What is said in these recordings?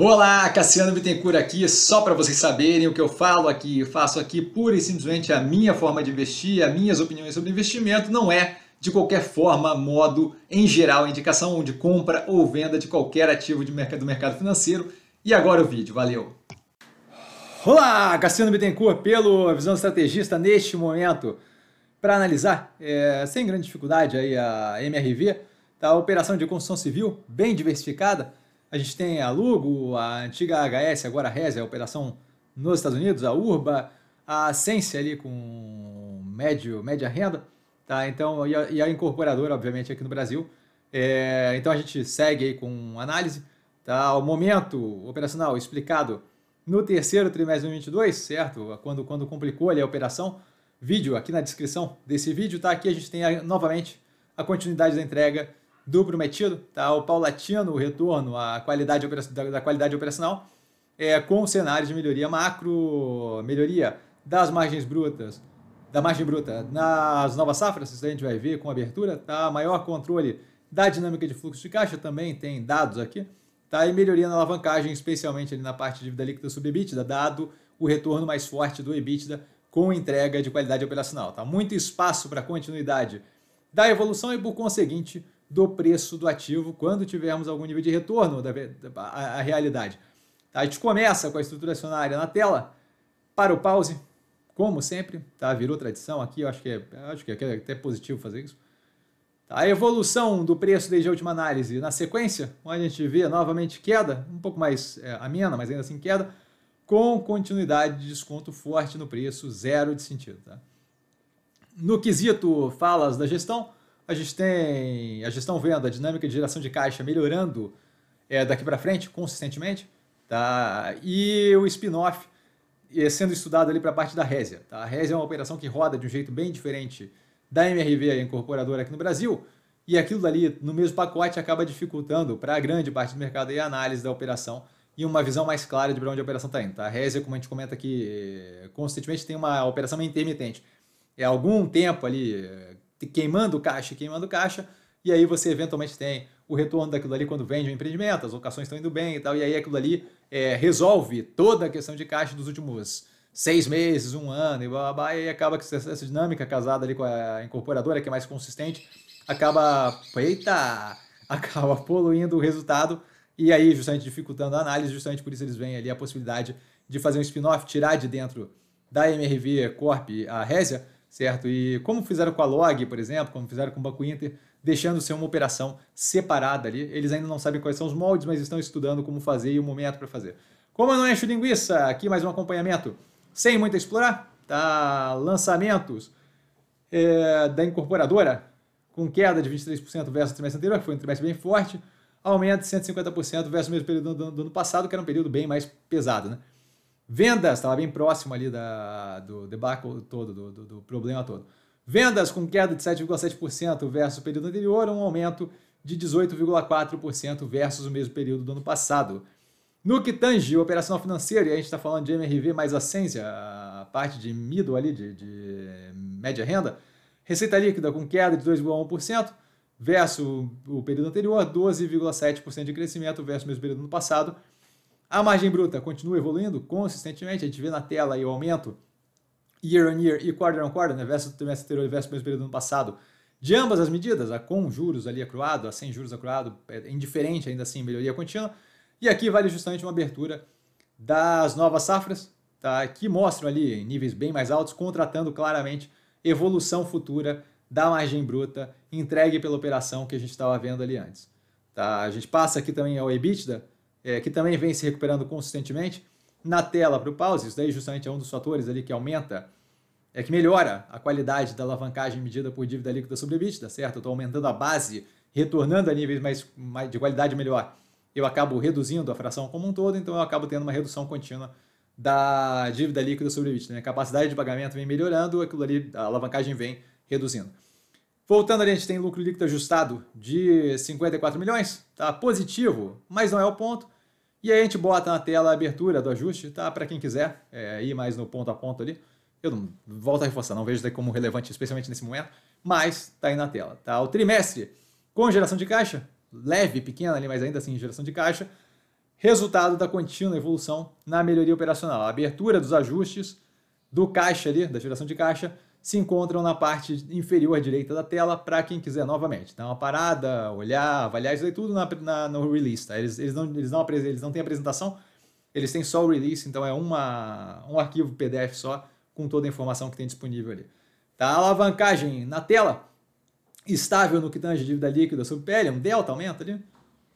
Olá, Cassiano Bittencourt aqui, só para vocês saberem o que eu falo aqui, eu faço aqui pura e simplesmente a minha forma de investir, as minhas opiniões sobre investimento, não é de qualquer forma, modo, em geral, indicação de compra ou venda de qualquer ativo de mercado, do mercado financeiro. E agora o vídeo, valeu! Olá, Cassiano Bittencourt pelo Visão Estrategista neste momento para analisar, é, sem grande dificuldade, aí a MRV, tá? a operação de construção civil bem diversificada, a gente tem a Lugo, a antiga HS, agora a Reza, é a operação nos Estados Unidos, a Urba, a Sense ali com médio, média renda, tá? Então, e a, e a incorporadora, obviamente, aqui no Brasil. É, então a gente segue aí com análise, tá? O momento operacional explicado no terceiro trimestre de 2022, certo? Quando, quando complicou ali a operação, vídeo aqui na descrição desse vídeo, tá? Aqui a gente tem a, novamente a continuidade da entrega do prometido, tá? o paulatino retorno à qualidade da qualidade operacional, é, com cenários de melhoria macro, melhoria das margens brutas, da margem bruta nas novas safras, isso a gente vai ver com abertura, tá? maior controle da dinâmica de fluxo de caixa, também tem dados aqui, tá? e melhoria na alavancagem, especialmente ali na parte de dívida líquida sub EBITDA, dado o retorno mais forte do EBITDA com entrega de qualidade operacional. Tá? Muito espaço para continuidade da evolução e, por conseguinte, do preço do ativo quando tivermos algum nível de retorno da, da a, a, realidade. Tá? A gente começa com a estrutura acionária na tela, para o pause, como sempre, tá? virou tradição aqui, eu acho que é, acho é, que é até positivo fazer isso. Tá? A evolução do preço desde a última análise na sequência, onde a gente vê novamente queda, um pouco mais é, amena, mas ainda assim queda, com continuidade de desconto forte no preço, zero de sentido. Tá? No quesito falas da gestão, a gente tem a gestão venda a dinâmica de geração de caixa melhorando é, daqui para frente, consistentemente, tá? e o spin-off é, sendo estudado ali para a parte da Résia. Tá? A Résia é uma operação que roda de um jeito bem diferente da MRV, a incorporadora aqui no Brasil, e aquilo dali no mesmo pacote acaba dificultando para a grande parte do mercado a análise da operação e uma visão mais clara de para onde a operação está indo. Tá? A Résia, como a gente comenta aqui é, constantemente, tem uma operação intermitente. É algum tempo ali é, queimando caixa, queimando caixa, e aí você eventualmente tem o retorno daquilo ali quando vende o um empreendimento, as locações estão indo bem e tal, e aí aquilo ali é, resolve toda a questão de caixa dos últimos seis meses, um ano, e, blá, blá, blá, e aí acaba que essa dinâmica casada ali com a incorporadora, que é mais consistente, acaba, eita, acaba poluindo o resultado, e aí justamente dificultando a análise, justamente por isso eles veem ali a possibilidade de fazer um spin-off, tirar de dentro da MRV Corp a Résia, certo? E como fizeram com a Log, por exemplo, como fizeram com o Banco Inter, deixando ser uma operação separada ali. Eles ainda não sabem quais são os moldes, mas estão estudando como fazer e o momento para fazer. Como eu não encho é linguiça, aqui mais um acompanhamento sem muito explorar, tá? Lançamentos é, da incorporadora com queda de 23% versus o trimestre anterior, que foi um trimestre bem forte, aumento de 150% versus o mesmo período do, do ano passado, que era um período bem mais pesado, né? Vendas, estava bem próximo ali da, do debacle todo, do, do, do problema todo. Vendas com queda de 7,7% versus o período anterior, um aumento de 18,4% versus o mesmo período do ano passado. No que tange operacional financeiro, e a gente está falando de MRV mais Ascensia, a parte de middle ali, de, de média renda, receita líquida com queda de 2,1% versus o período anterior, 12,7% de crescimento versus o mesmo período do ano passado. A margem bruta continua evoluindo consistentemente, a gente vê na tela aí o aumento year on year e quarter on quarter, né, versus o trimestre anterior versus o mesmo período do ano passado, de ambas as medidas, a com juros ali acruado, a sem juros acruado, é indiferente ainda assim, melhoria contínua. E aqui vale justamente uma abertura das novas safras, tá, que mostram ali níveis bem mais altos, contratando claramente evolução futura da margem bruta entregue pela operação que a gente estava vendo ali antes. Tá? A gente passa aqui também ao EBITDA, é, que também vem se recuperando consistentemente, na tela para o pause, isso daí justamente é um dos fatores ali que aumenta, é que melhora a qualidade da alavancagem medida por dívida líquida sobre EBITDA, tá certo? Eu estou aumentando a base, retornando a níveis mais, mais de qualidade melhor. Eu acabo reduzindo a fração como um todo, então eu acabo tendo uma redução contínua da dívida líquida sobre EBITDA. Né? A capacidade de pagamento vem melhorando, aquilo ali, a alavancagem vem reduzindo. Voltando ali, a gente tem lucro líquido ajustado de 54 milhões, tá positivo, mas não é o ponto. E aí a gente bota na tela a abertura do ajuste, tá? Para quem quiser é, ir mais no ponto a ponto ali. Eu não volto a reforçar, não vejo como relevante, especialmente nesse momento, mas tá aí na tela, tá? O trimestre com geração de caixa, leve, pequena ali, mas ainda assim geração de caixa, resultado da contínua evolução na melhoria operacional, a abertura dos ajustes do caixa ali, da geração de caixa, se encontram na parte inferior à direita da tela para quem quiser novamente dar uma parada, olhar, avaliar isso aí tudo na, na, no release. Tá? Eles, eles, não, eles, não, eles não têm apresentação, eles têm só o release, então é uma, um arquivo PDF só com toda a informação que tem disponível ali. Tá? A alavancagem na tela, estável no que tange dívida líquida sobre PL, é um delta aumenta ali.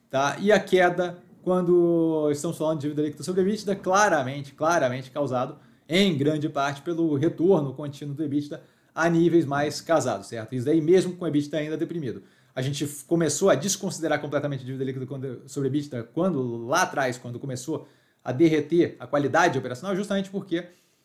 Tá? E a queda, quando estamos falando de dívida líquida sobre a claramente, claramente causado em grande parte pelo retorno contínuo do EBITDA a níveis mais casados, certo? Isso daí mesmo com o EBITDA ainda deprimido. A gente começou a desconsiderar completamente a dívida líquida sobre EBITDA quando lá atrás, quando começou a derreter a qualidade operacional, justamente porque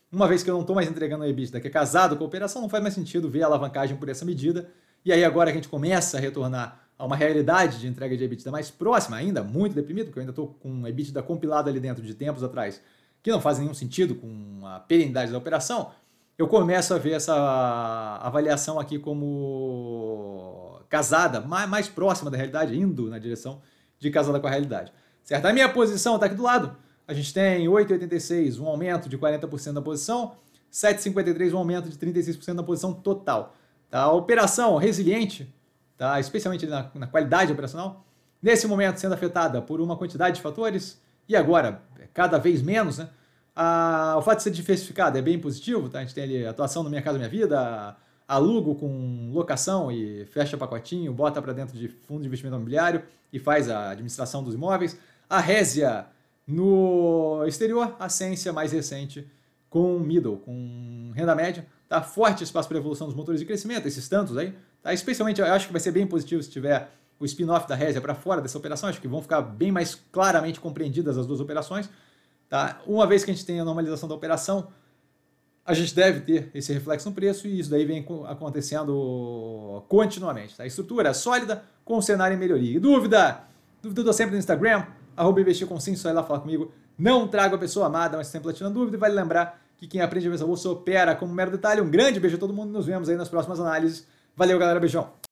uma vez que eu não estou mais entregando o EBITDA, que é casado com a operação, não faz mais sentido ver a alavancagem por essa medida. E aí agora que a gente começa a retornar a uma realidade de entrega de EBITDA mais próxima ainda, muito deprimido, porque eu ainda estou com o EBITDA compilado ali dentro de tempos atrás, que não fazem nenhum sentido com a perenidade da operação, eu começo a ver essa avaliação aqui como casada, mais próxima da realidade, indo na direção de casada com a realidade. Certo? A minha posição está aqui do lado. A gente tem 8,86, um aumento de 40% da posição, 7,53, um aumento de 36% da posição total. Tá? A operação resiliente, tá? especialmente na, na qualidade operacional, nesse momento sendo afetada por uma quantidade de fatores, e agora cada vez menos, né? Ah, o fato de ser diversificado é bem positivo, tá? A gente tem ali atuação no Mercado Minha Vida, alugo com locação e fecha pacotinho, bota para dentro de fundo de investimento imobiliário e faz a administração dos imóveis. A Résia no exterior, a Ciência mais recente com middle, com renda média, tá forte espaço para evolução dos motores de crescimento, esses tantos aí, tá? Especialmente eu acho que vai ser bem positivo se tiver o spin-off da Resia para fora dessa operação, acho que vão ficar bem mais claramente compreendidas as duas operações. Tá? Uma vez que a gente tem a normalização da operação, a gente deve ter esse reflexo no preço e isso daí vem acontecendo continuamente. Tá? Estrutura sólida com cenário em melhoria. E dúvida? Dúvida eu dou sempre no Instagram, arroba investir com sim, só lá falar comigo. Não trago a pessoa amada, mas sempre tirando dúvida e vale lembrar que quem aprende a mesa bolsa opera como mero detalhe. Um grande beijo a todo mundo, nos vemos aí nas próximas análises. Valeu, galera, beijão!